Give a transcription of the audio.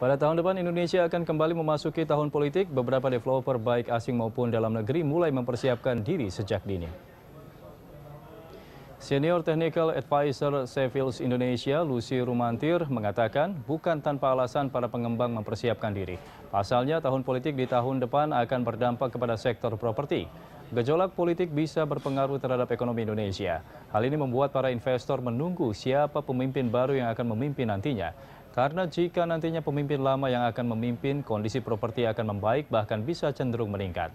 Pada tahun depan Indonesia akan kembali memasuki tahun politik. Beberapa developer baik asing maupun dalam negeri mulai mempersiapkan diri sejak dini. Senior Technical Advisor Sevils Indonesia, Lucy Rumantir, mengatakan bukan tanpa alasan para pengembang mempersiapkan diri. Pasalnya, tahun politik di tahun depan akan berdampak kepada sektor properti. Gejolak politik bisa berpengaruh terhadap ekonomi Indonesia. Hal ini membuat para investor menunggu siapa pemimpin baru yang akan memimpin nantinya. Karena jika nantinya pemimpin lama yang akan memimpin, kondisi properti akan membaik bahkan bisa cenderung meningkat.